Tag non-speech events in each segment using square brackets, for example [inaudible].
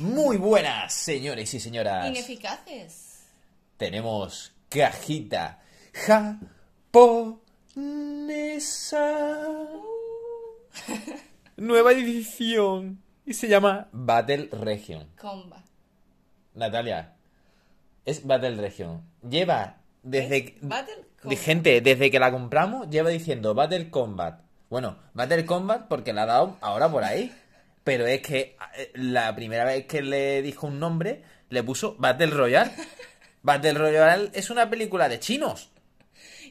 Muy buenas, señores y señoras. Ineficaces. Tenemos cajita japonesa. Uh. Nueva edición. Y se llama Battle Region. Comba. Natalia, es Battle Region. Lleva desde... Gente, desde que la compramos, lleva diciendo Battle Combat. Bueno, Battle Combat porque la ha dado ahora por ahí pero es que eh, la primera vez que le dijo un nombre, le puso Battle Royale. [laughs] Battle Royale es una película de chinos.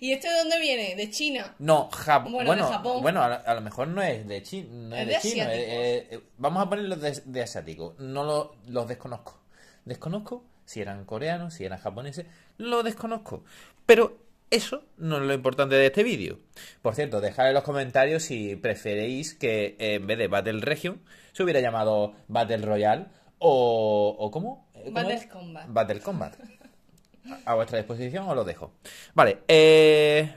¿Y este de dónde viene? ¿De China? No, bueno, Japón. Bueno, a, lo mejor no es de, China. no es, de, eh, eh, vamos a ponerlo de, asiático. No lo, los desconozco. Desconozco si eran coreanos, si eran japoneses. Lo desconozco. Pero eso no es lo importante de este vídeo. Por cierto, dejad en los comentarios si preferéis que eh, en vez de Battle Region se hubiera llamado Battle Royale o... ¿o ¿Cómo? Eh, Battle Combat. [laughs] A vuestra disposición os lo dejo. Vale, eh,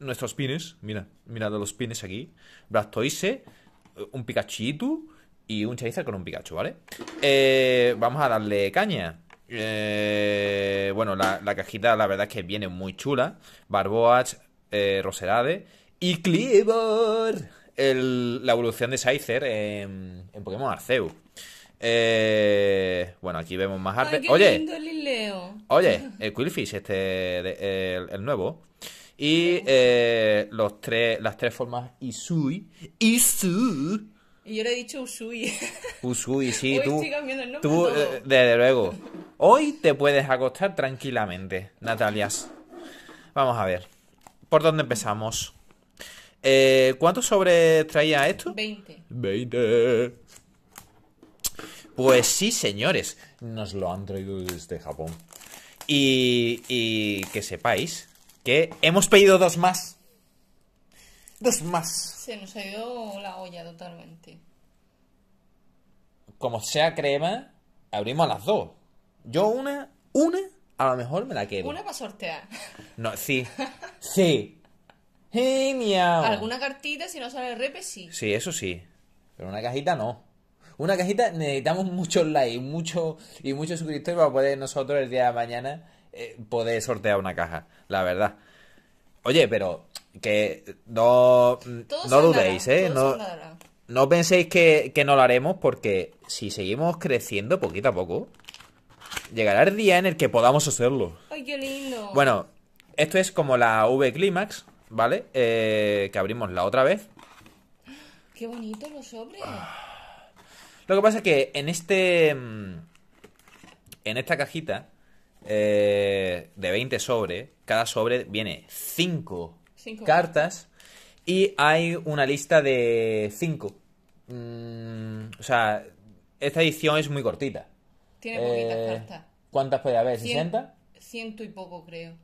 nuestros pines, mira, mirad los pines aquí. Blastoise, eh, un Pikachu y un Charizard con un Pikachu, ¿vale? vamos a darle caña. Eh, bueno, la, cajita la verdad es que viene muy chula. Barboach, eh, Roserade y Cleavor. la evolución de Scyther en, Pokémon Arceus. Eh, bueno, aquí vemos más arte. oye, oye, [laughs] el Quillfish, este, el, nuevo. Y los tres, las tres formas Isui. Isui. Y yo le he dicho Usui. [laughs] Usui, sí, tú. tú, eh, desde luego. Hoy te puedes acostar tranquilamente, Natalias. Vamos a ver. ¿Por dónde empezamos? Eh, ¿Cuántos sobres traía esto? 20. Pues sí, señores. Nos lo han traído desde Japón. Y, y que sepáis que hemos pedido dos más. Dos más. Se nos ha ido la olla totalmente. Como sea crema, abrimos las dos. Yo una, una, a lo mejor me la quedo. Una para sortear. No, sí. [laughs] Sí. Genial. Alguna cartita, si no sale el repe, sí. Sí, eso sí. Pero una cajita no. Una cajita necesitamos muchos likes mucho, y muchos suscriptores para poder nosotros el día de mañana eh, poder sortear una caja, la verdad. Oye, pero que no, no dudéis, ¿eh? No, penséis que, no lo haremos porque si seguimos creciendo poquito a poco, llegará el día en el que podamos hacerlo. ¡Ay, qué lindo! Bueno, esto es como la V Climax, ¿vale? Eh, que abrimos la otra vez. ¡Qué bonito los sobres! Ah. Lo que pasa es que en este. Mm, en esta cajita eh, de 20 sobres, cada sobre viene 5 cartas y hay una lista de cinco. Mm, o sea, esta edición es muy cortita. Tiene poquitas eh, cartas. ¿Cuántas puede haber? ¿60? ciento y poco, creo.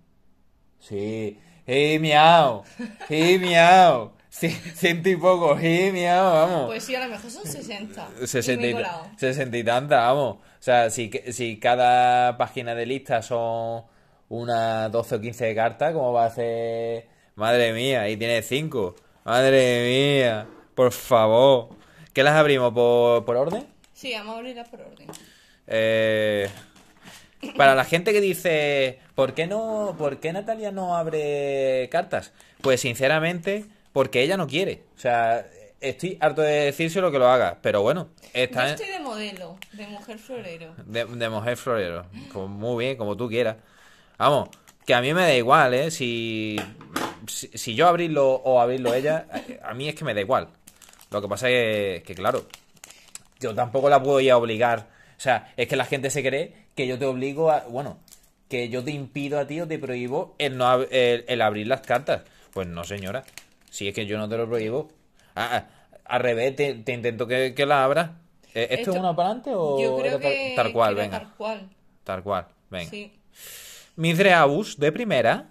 Sí. ¡Hey, miau! ¡Hey, miau! ciento y poco, ¡hey, miau! Vamos. Pues sí, a lo mejor son 60. 60 y, tantas, vamos. O sea, si, si cada página de lista son unas 12 o 15 cartas, ¿cómo va a ser Madre mía, ahí tiene cinco. Madre mía, por favor. ¿Qué las abrimos? ¿Por, orden? Sí, vamos a abrirlas por orden. Eh, para la gente que dice, ¿por qué, no, ¿por qué Natalia no abre cartas? Pues sinceramente, porque ella no quiere. O sea, estoy harto de decirse lo que lo haga, pero bueno. Está Yo estoy de modelo, de mujer florero. De, mujer florero. muy bien, como tú quieras. Vamos, que a mí me da igual, ¿eh? Si si, yo abrirlo o abrirlo ella, a, mí es que me da igual. Lo que pasa es que, claro, yo tampoco la puedo a obligar. O sea, es que la gente se cree que yo te obligo a. Bueno, que yo te impido a ti o te prohíbo el, no el, abrir las cartas. Pues no, señora. Si es que yo no te lo prohíbo. Ah, ah al revés, te, intento que, la abra eh, ¿Esto, es una para o tal, cual? venga. Tal cual. Tal cual, venga. Sí. de primera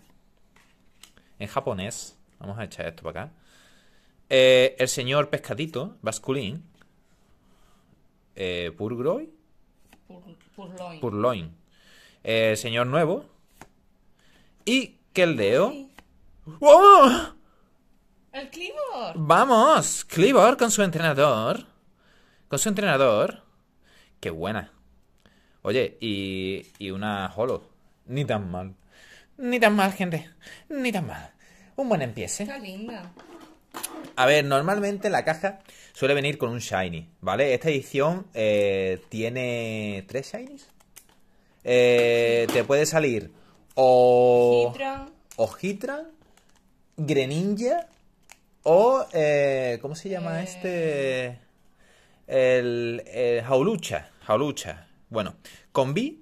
en japonés. Vamos a echar esto para acá. Eh, el señor pescadito, Basculín. Eh, Purgroy. purloin. purloin. Eh, el señor nuevo. Y Keldeo. ¡Oh! ¡El Clibor! ¡Vamos! Clibor con su entrenador. Con su entrenador. ¡Qué buena! Oye, y, y una holo. Ni tan mal. Ni tan mal, gente. Ni tan mal. Un buen empiece. A ver, normalmente la caja suele venir con un shiny, ¿vale? Esta edición eh, tiene tres shinies. Eh, te puede salir o... Hitran. O Hitran, Greninja o... Eh, ¿Cómo se llama este? El, el Jaulucha. Jaulucha. Bueno, con B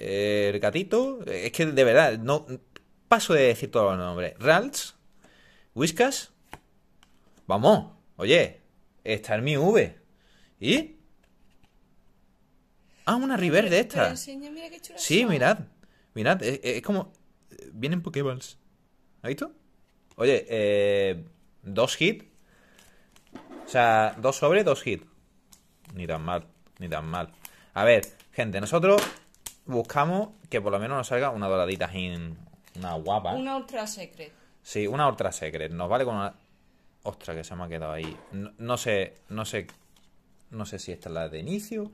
el gatito, es que de verdad, no paso de decir todos los nombres. Ralts, Whiskas, vamos, oye, está en mi V. ¿Y? Ah, una River de esta. sí, mirad, mirad, es, como... Vienen Pokéballs. ¿Has visto? Oye, eh, dos hit. O sea, dos sobre, dos hits. Ni tan mal, ni tan mal. A ver, gente, nosotros buscamos que por lo menos nos salga una doradita una guapa. Una ultra secret. Sí, una ultra secret. Nos vale con una. Ostras, que se me ha quedado ahí. No, sé, no sé. No sé si esta es la de inicio.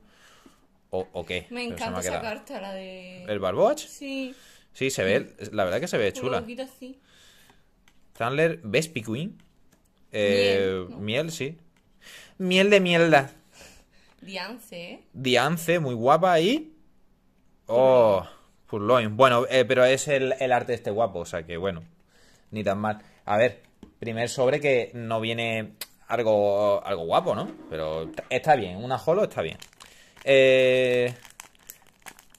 O, qué. Me encanta esa carta, la de. ¿El Barboach? Sí. Sí, se ve. La verdad que se ve chula. Poquito, sí. Vespi Queen. Eh, miel, miel, sí. Miel de mierda. Diance. ¿eh? Diance, muy guapa ahí. Oh, Purloin. Bueno, eh, pero es el, el arte este guapo, o sea que bueno, ni tan mal. A ver, primer sobre que no viene algo, algo guapo, ¿no? Pero está bien, una holo está bien. Eh,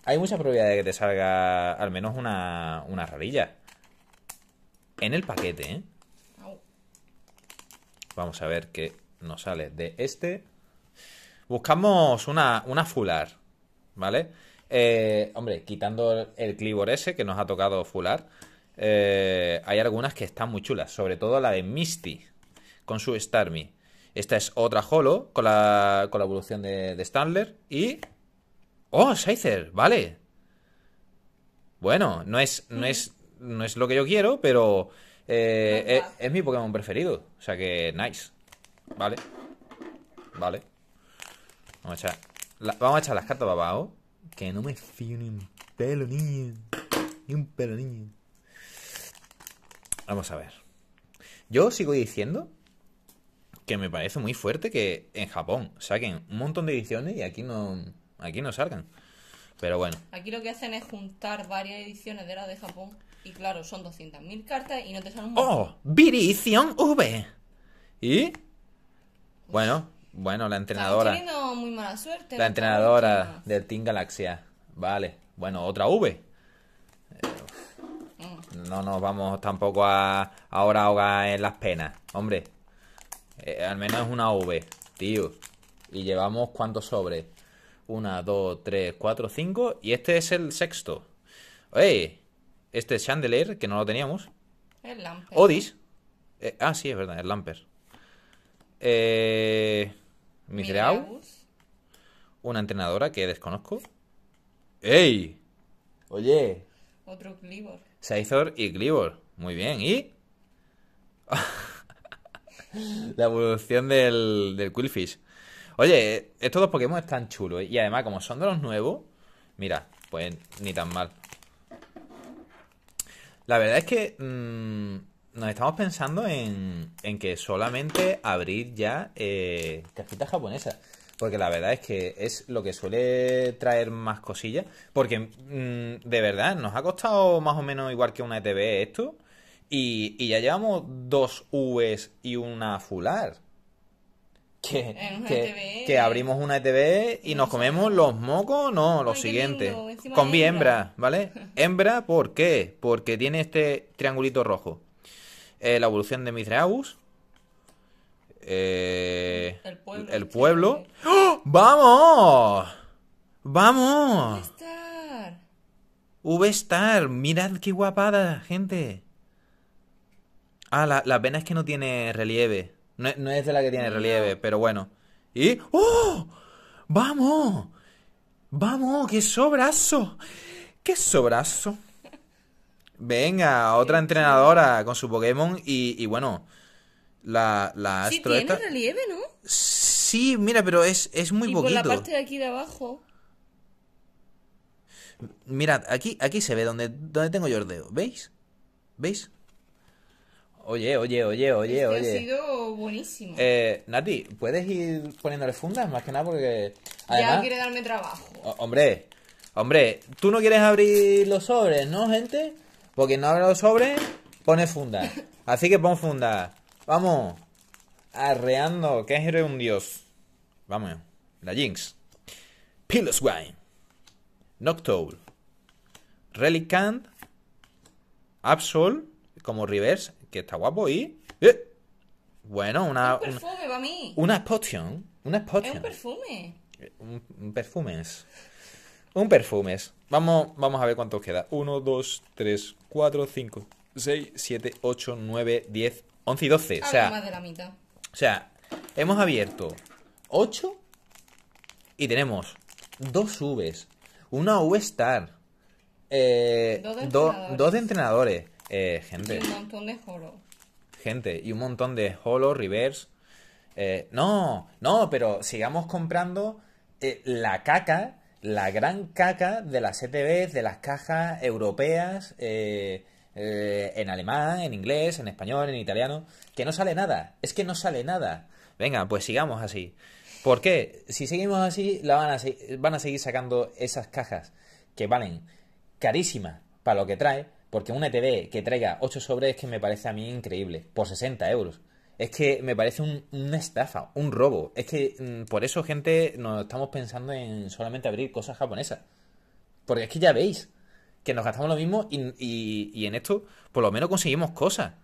hay mucha probabilidad de que te salga al menos una, una rarilla. En el paquete, ¿eh? Vamos a ver qué nos sale de este. Buscamos una, una fular, ¿vale? Eh, hombre, quitando el Clibor ese que nos ha tocado fular, eh, hay algunas que están muy chulas, sobre todo la de Misty con su Starmie. Esta es otra Holo con la evolución de, de y... ¡Oh, Scyther! Vale. Bueno, no es, no es, no es lo que yo quiero, pero eh, es, mi Pokémon preferido. O sea que, nice. Vale. Vale. Vamos a echar, vamos a echar las cartas para abajo. Que no me fío ni un pelo, niño. Ni un pelo, niño. Vamos a ver. Yo sigo diciendo que me parece muy fuerte que en Japón saquen un montón de ediciones y aquí no, aquí no salgan. Pero bueno. Aquí lo que hacen es juntar varias ediciones de la de Japón. Y claro, son 200.000 cartas y no te salen un... ¡Oh! ¡Virición V! ¿Y? Bueno, bueno, la entrenadora. La entrenadora del Team Galaxia. Vale. Bueno, otra V. Eh, mm. No nos vamos tampoco a ahora ahogar en las penas. Hombre, eh, al menos es una V, tío. Y llevamos cuánto sobre? Una, dos, tres, cuatro, cinco. Y este es el sexto. ¡Ey! Este es chandelier, que no lo teníamos. El Lamper. Odis. Eh, ah, sí, es verdad, el Lamper. Eh. Midreau. Una entrenadora que desconozco. ¡Ey! Oye. Otro Glibor. Saizor y Glibor. Muy bien. ¿Y? [laughs] La evolución del, del Quillfish. Oye, estos dos Pokémon están chulos. ¿eh? Y además, como son de los nuevos, mira, pues ni tan mal. La verdad es que mm, nos estamos pensando en, que solamente abrir ya eh, cajitas japonesas. Porque la verdad es que es lo que suele traer más cosillas. Porque mm, de verdad nos ha costado más o menos igual que una ETB esto. Y, ya llevamos dos U's y una Fular. Que, que, abrimos una ETB y nos comemos los mocos, no, lo siguiente Con hembra, ¿vale? [laughs] Hembra, ¿por qué? Porque tiene este triangulito rojo. Eh, la evolución de Mithraeus. Eh, el pueblo. ¡Oh! vamos ¡Vamos! ¡Vamos! Mirad qué guapada, gente. Ah, la, pena es que no tiene relieve. No, es de la que tiene relieve, pero bueno. ¿Y? ¡Oh! ¡Vamos! ¡Vamos! ¡Qué sobrazo! ¡Qué sobrazo! Venga, otra entrenadora con su Pokémon y, bueno, la, la Sí, tiene relieve, ¿no? Sí, mira, pero es, es muy y por la parte de aquí de abajo. Mirad, aquí, aquí se ve donde, donde tengo yo el dedo. ¿Veis? ¿Veis? Oye, oye, oye, oye, este oye. ha sido buenísimo. Eh, Nati, ¿puedes ir poniéndole fundas? Más que nada porque... ya quiere darme trabajo. hombre, hombre, tú no quieres abrir los sobres, ¿no, gente? Porque no los sobre, pone funda. Así que pon funda. Vamos. Arreando, que de un dios. Vamos. La Jinx. Pillowswine. Noctowl. Relicant. Absol. Como reverse, que está guapo. Y. Eh. Bueno, una. Un perfume una, para mí. Una potion. Una potion. Es un perfume. Un, un perfume es. Un perfume. Vamos, vamos a ver cuántos queda. 1, 2, 3, 4, 5, 6, 7, 8, 9, 10, 11 y 12. o sea, O sea, hemos abierto 8 y tenemos 2 Vs, una V-Star, eh, dos, de entrenadores, eh, gente. Y un montón de holo. Gente, y un montón de holo, reverse. Eh, no, no, pero sigamos comprando eh, la caca la gran caca de las ETBs, de las cajas europeas, eh, eh, en alemán, en inglés, en español, en italiano, que no sale nada. Es que no sale nada. Venga, pues sigamos así. ¿Por qué? Si seguimos así, la van, a van a seguir sacando esas cajas que valen carísimas para lo que trae, porque una ETB que traiga 8 sobres que me parece a mí increíble, por 60 euros. Es que me parece una estafa, un robo. Es que mm, por eso, gente, no estamos pensando en solamente abrir cosas japonesas. Porque es que ya veis que nos gastamos lo mismo y, en esto por lo menos conseguimos cosas.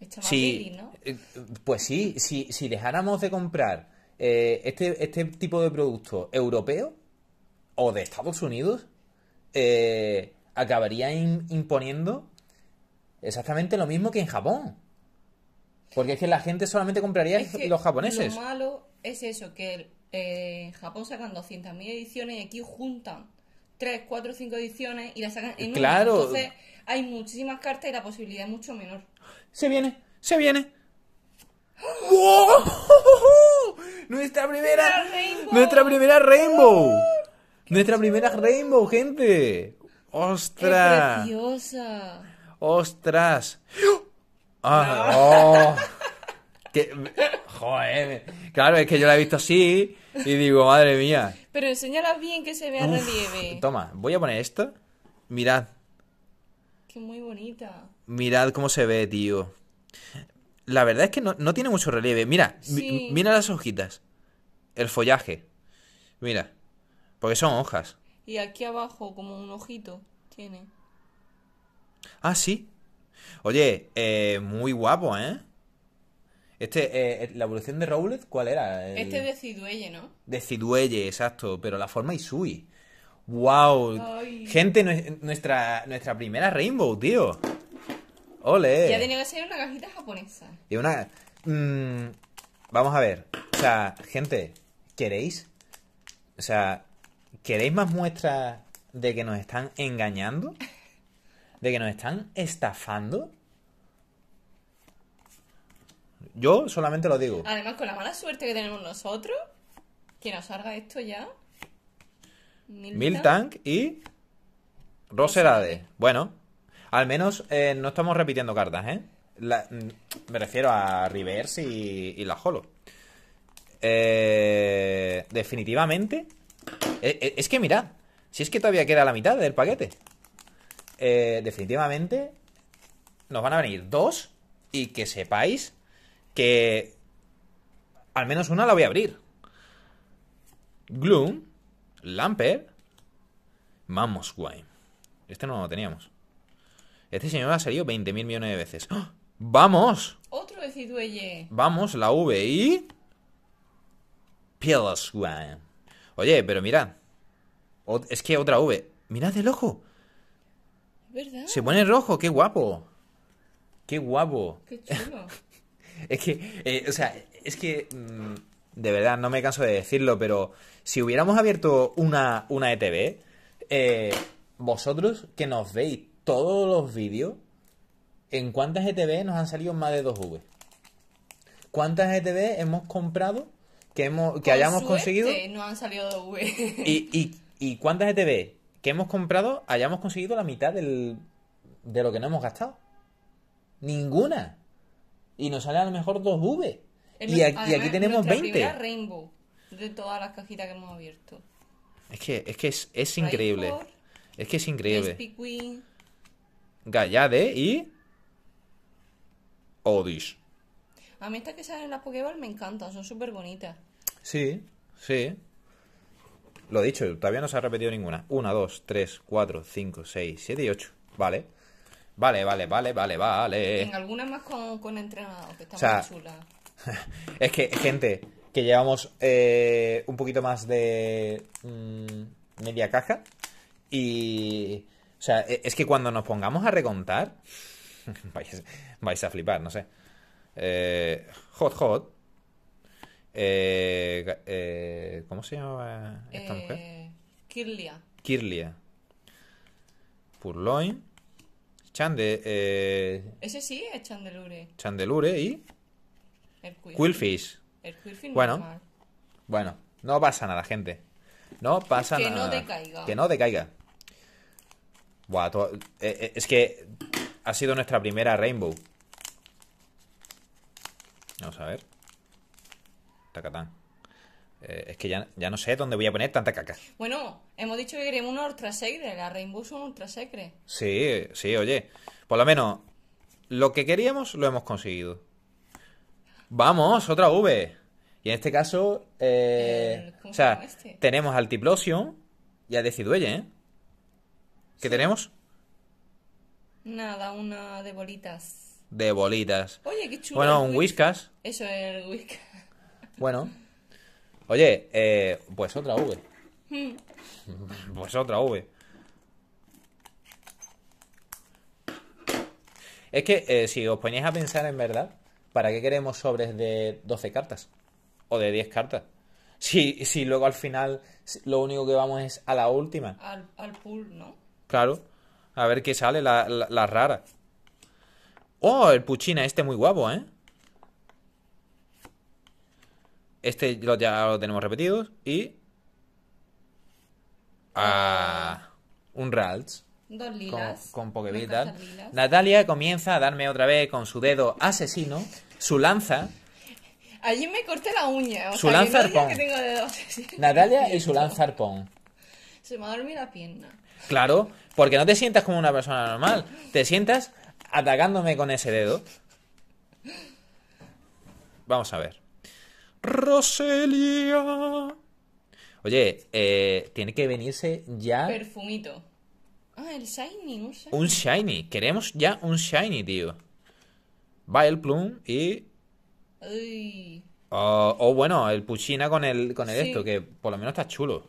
¿no? Eh, pues sí, si, dejáramos de comprar eh, este, este, tipo de producto europeo o de Estados Unidos, eh, acabaría imponiendo exactamente lo mismo que en Japón. Porque es que la gente solamente compraría los japoneses. Lo malo es eso, que eh, en Japón sacan 200.000 ediciones y aquí juntan 3, 4, 5 ediciones y las sacan en claro. Entonces hay muchísimas cartas y la posibilidad es mucho menor. Se viene, se viene. ¡Ah! Nuestra primera, nuestra primera Rainbow, nuestra primera Rainbow, ¡Ah! gente. Ostras, ¡Ostras! Ah, oh. joder. Claro, es que yo la he visto así y digo, madre mía. Pero enséñala bien que se vea relieve. Toma, voy a poner esto. Mirad. Qué muy bonita. Mirad cómo se ve, tío. La verdad es que no, tiene mucho relieve. Mira, mira las hojitas. El follaje. Mira. Porque son hojas. Y aquí abajo, como un ojito, tiene. Ah, sí. Oye, eh, muy guapo, ¿eh? Este, eh, eh, la evolución de Rowlet, ¿cuál era? Este es de ¿no? De exacto, pero la forma Isui. ¡Wow! Gente, nuestra, nuestra primera Rainbow, tío. ¡Ole! Ya tenía que ser una cajita japonesa. Y una... Mm, vamos a ver. O sea, gente, ¿queréis? O sea, ¿queréis más muestras de que nos están engañando? de que nos están estafando. Yo solamente lo digo. Además, con la mala suerte que tenemos nosotros, que nos salga esto ya. tank y Roserade. Bueno, al menos eh, no estamos repitiendo cartas, ¿eh? Mm, me refiero a Reverse y, la Holo. Eh, definitivamente. Eh, es que mirad, si es que todavía queda la mitad del paquete. Eh, definitivamente nos van a venir dos y que sepáis que al menos una la voy a abrir. Gloom, Lamper, guay Este no lo teníamos. Este señor ha salido 20.000 millones de veces. ¡Ah! ¡Vamos! Otro de Vamos, la V y... guay Oye, pero mirad. Es que otra V. Mirad el ojo. Se pone rojo, qué guapo. Qué guapo. Qué chulo. [laughs] es que, eh, o sea, es que, mm, de verdad, no me canso de decirlo, pero si hubiéramos abierto una, una ETV, eh, vosotros que nos veis todos los vídeos, ¿en cuántas ETV nos han salido más de 2V? ¿Cuántas ETV hemos comprado que, hemos, que hayamos conseguido? No han salido 2V. y, ¿Y cuántas ETV que hemos comprado hayamos conseguido la mitad del, de lo que no hemos gastado. Ninguna. Y nos sale a lo mejor dos V. y, aquí, aquí tenemos 20. de todas las cajitas que hemos abierto. Es que es, que es, increíble. es que es increíble. Gallade y. Odis. A mí estas que salen en las Pokéball me encantan, son súper bonitas. Sí, sí. Lo dicho, todavía no se ha repetido ninguna. 1, 2, 3, 4, 5, 6, 7 y 8. Vale. Vale, vale, vale, vale, vale. En alguna más con, con entrenado, que está o sea, muy chula. [laughs] es que, gente, que llevamos eh, un poquito más de mmm, media caja. Y. O sea, e, es que cuando nos pongamos a recontar. [laughs] vais, vais a flipar, no sé. Eh, hot, hot. Eh, eh, ¿Cómo se llama esta eh, mujer? Kirlia. Kirlia. Purloin. Chande. Eh, Ese sí es Chandelure. Chandelure y. Quilfish. El bueno, bueno, no pasa nada, gente. No pasa nada. Que no decaiga. Que no decaiga. Buah, eh, es que ha sido nuestra primera Rainbow. Vamos a ver. Eh, es que ya, ya, no sé dónde voy a poner tanta caca. Bueno, hemos dicho que queremos una secre la Rainbow una Sí, sí, oye. Por lo menos, lo que queríamos lo hemos conseguido. Vamos, otra V. Y en este caso, eh, o sea, este? tenemos al Tiplosion y a Deciduelle, ¿eh? ¿Qué tenemos? Nada, una de bolitas. De bolitas. Oye, qué chulo. Bueno, un Whiskas. Eso es el Whiskas. [laughs] Bueno. Oye, eh, pues otra V. [laughs] Pues otra V. Es que eh, si os ponéis a pensar en verdad, ¿para qué queremos sobres de 12 cartas? O de 10 cartas. Si, si luego al final lo único que vamos es a la última. Al, al pool, ¿no? Claro. A ver qué sale, la, la rara. Oh, el puchina este muy guapo, ¿eh? Este ya lo tenemos repetido Y. un Ralts. Dos lilas. Con, con Natalia comienza a darme otra vez con su dedo asesino, su lanza. Allí me corté la uña. su Natalia y su [laughs] lanza arpón. Se me ha dormido la pierna. Claro, porque no te sientas como una persona normal. Te sientas atacándome con ese dedo. Vamos a ver. Roselia. Oye, eh, tiene que venirse ya. Perfumito. Ah, el Shiny, un Shiny. Un Shiny. Queremos ya un Shiny, tío. Va el Plum y. o oh, oh, bueno, el Puchina con el, con el esto, que por lo menos está chulo.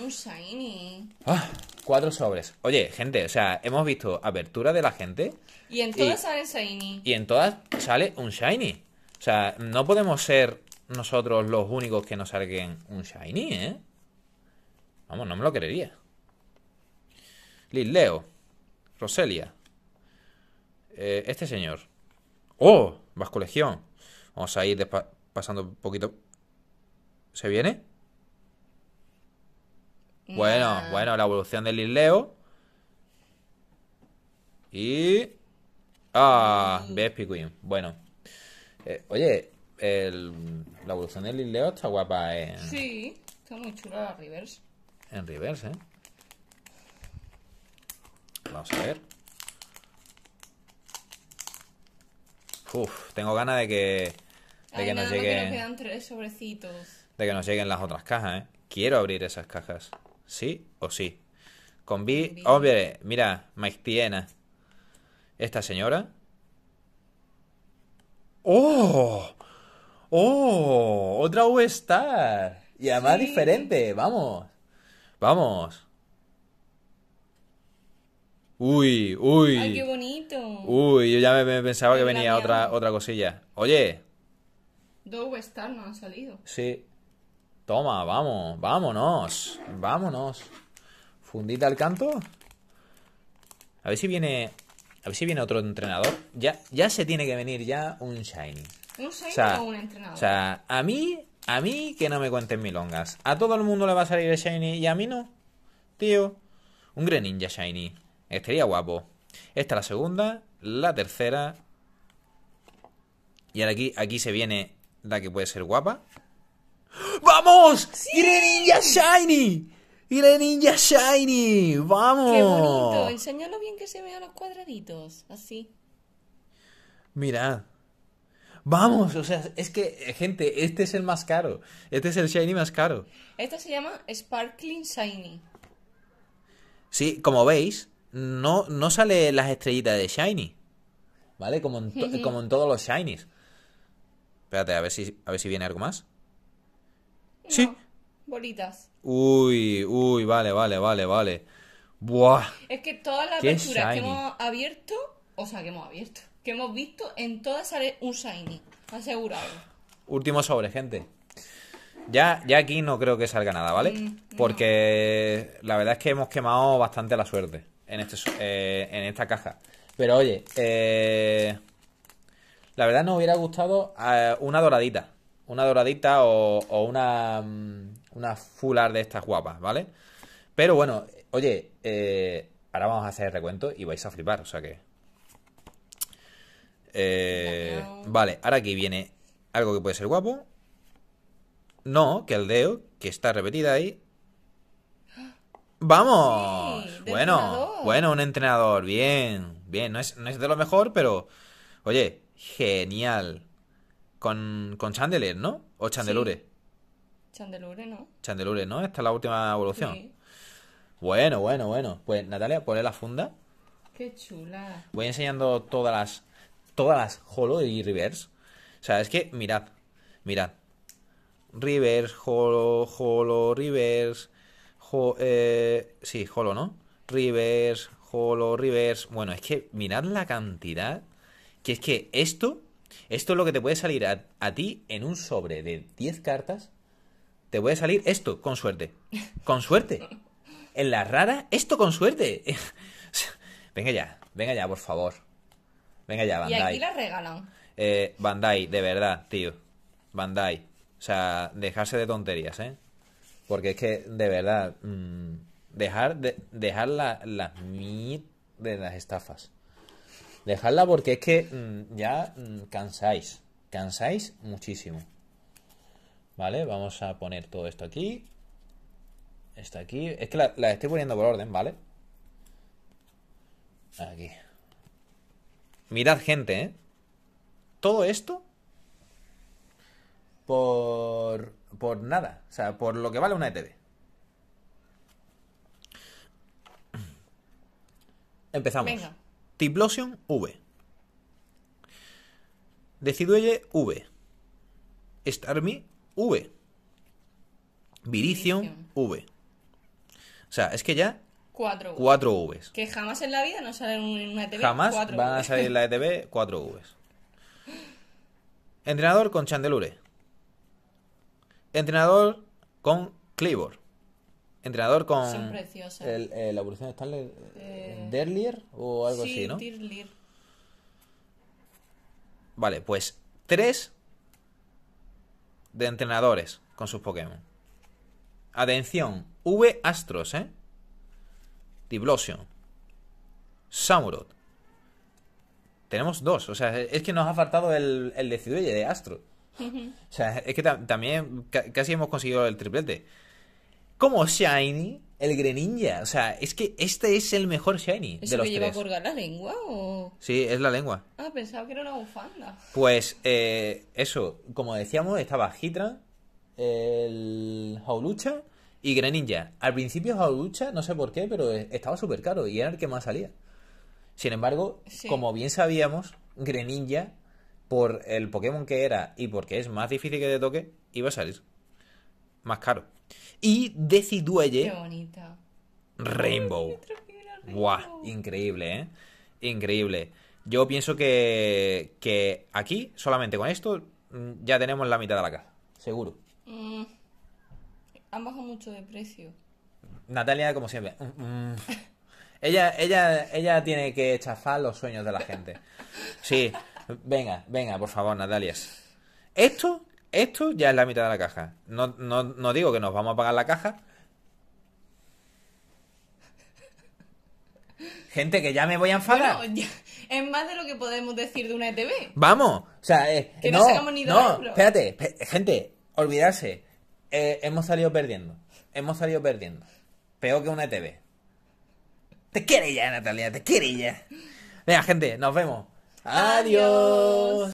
Un Shiny. Ah, cuatro sobres. Oye, gente, o sea, hemos visto apertura de la gente. Y en todas sale Shiny. Y en todas sale un Shiny. O sea, no podemos ser nosotros los únicos que nos salguen un Shiny, ¿eh? Vamos, no me lo creería. leo Roselia. Eh, este señor. ¡Oh! colección Vamos a ir pasando un poquito. ¿Se viene? Bueno, bueno, la evolución del leo Y... Ah, ves Bueno. Eh, oye, el, la evolución del Lileo está guapa eh. Sí, está muy chula la reverse. En reverse, ¿eh? Vamos a ver. Uf, tengo ganas de que... De que nos lleguen... sobrecitos. De que nos lleguen las otras cajas, ¿eh? Quiero abrir esas cajas. ¿Sí o sí? Con B... obvio, mira, Maestiena. Esta señora... ¡Oh! ¡Oh! Otra V-Star. Y además diferente, vamos. Vamos. Uy, uy. Ay, qué bonito. Uy, yo ya me, pensaba que venía otra, otra cosilla. Oye. Dos V-Star no han salido. Sí. Toma, vamos, vámonos. Vámonos. Fundita al canto. A ver si viene. A ver si viene otro entrenador. Ya, ya se tiene que venir ya un Shiny o sea, un entrenador? O sea, a mí, a mí que no me cuenten milongas. A todo el mundo le va a salir el Shiny y a mí no. Tío, un Greninja Shiny. Estaría guapo. Esta es la segunda, la tercera. Y ahora aquí, aquí se viene la que puede ser guapa. ¡Vamos! ¡Greninja Shiny! ¡Greninja Shiny! ¡Vamos! ¡Qué bonito! Enséñalo bien que se vean los cuadraditos. Así. Mira. Vamos, o sea, es que, eh, gente, este es el más caro. Este es el shiny más caro. Este se llama Sparkling Shiny. Sí, como veis, no, no sale las estrellitas de shiny. ¿Vale? Como en, [laughs] como en todos los shinies. Espérate, a ver si, a ver si viene algo más. sí. Bolitas. Uy, uy, vale, vale, vale, vale. Buah. Es que todas las aperturas que hemos abierto, o sea, que hemos abierto, que hemos visto, en todas sale un shiny, asegurado. Último sobre, gente. Ya, ya aquí no creo que salga nada, ¿vale? Mm, Porque la verdad es que hemos quemado bastante la suerte en, este, eh, en esta caja. Pero oye, eh, la verdad nos hubiera gustado eh, una doradita. Una doradita o, una, mm, una full de estas guapas, ¿vale? Pero bueno, oye, ahora vamos a hacer el recuento y vais a flipar, o sea que... Eh, vale, ahora aquí viene algo que puede ser guapo. No, que el deo, que está repetida ahí. ¡Vamos! bueno, bueno, un entrenador. Bien, bien. No es, de lo mejor, pero. Oye, genial. Con, con ¿no? O Chandelure. Chandelure, ¿no? Chandelure, ¿no? Esta es la última evolución. Bueno, bueno, bueno. Pues Natalia, ponle la funda. Qué chula. Voy enseñando todas las todas las Holo y Reverse. O sea, es que mirad, mirad. Reverse, Holo, Holo, Reverse. eh, sí, Holo, ¿no? Reverse, Holo, Reverse. Bueno, es que mirad la cantidad. Que es que esto, esto es lo que te puede salir a, a ti en un sobre de 10 cartas. Te puede salir esto, con suerte. Con suerte. En la rara, esto con suerte. [laughs] venga ya, venga ya, por favor. Venga ya, Bandai. Y aquí la regalan. Eh, Bandai, de verdad, tío. Bandai. O sea, dejarse de tonterías, ¿eh? Porque es que, de verdad, mm, dejar, de, dejar las de las estafas. Dejarla porque es que mm, ya mm, cansáis. Cansáis muchísimo. Vale, vamos a poner todo esto aquí. Esto aquí. Es que las la estoy poniendo por orden, ¿vale? Aquí. Mirad, gente, ¿eh? Todo esto por, por nada. O sea, por lo que vale una ETV. Empezamos. Venga. Tiplosion V. Decidueye V. Starmie V. Virizion V. O sea, es que ya Cuatro Vs. Que jamás en la vida no salen en una ETV. Jamás van a salir en la ETV 4 Vs. Entrenador con Chandelure. Entrenador con Cleavor Entrenador con. El, eh, la evolución de Stanley. Eh, eh, Derlier o algo así, ¿no? Tirlir. Vale, pues tres de entrenadores con sus Pokémon. Atención, V Astros, ¿eh? Diplosion, Samurot. Tenemos dos. O sea, es que nos ha faltado el, el decidueye de Astro. O sea, es que también casi hemos conseguido el triplete. Como Shiny, el Greninja. O sea, es que este es el mejor Shiny ¿Eso de los que lleva a por la lengua Sí, es la lengua. Ah, pensaba que era una bufanda. Pues, eh, eso, como decíamos, estaba Hitra, el Haulucha. Y Greninja, al principio lucha, no sé por qué, pero e, estaba súper caro y era el que más salía. Sin embargo, como bien sabíamos, Greninja, por el Pokémon que era y porque es más difícil que te toque, iba a salir más caro. Y Decidueye. Qué bonito. Rainbow. ¡Guau! increíble, ¿eh? Increíble. Yo pienso que, aquí, solamente con esto, ya tenemos la mitad de la caja. Seguro. Mm han bajado mucho de precio. Natalia, como siempre. Mm, mm. [laughs] ella, ella, ella tiene que chafar los sueños de la gente. Sí, venga, venga, por favor, Natalia. Esto, esto ya es la mitad de la caja. No, digo que nos vamos a pagar la caja. Gente, que ya me voy a enfadar. es más de lo que podemos decir de una ETV. Vamos, o sea, eh, que no, no ni no, Espérate, gente, olvidarse. Eh, hemos salido perdiendo. Hemos salido perdiendo. Peor que una e TV. Te quiere ya, Natalia, te quiere ya. Venga, gente, nos vemos. Adiós.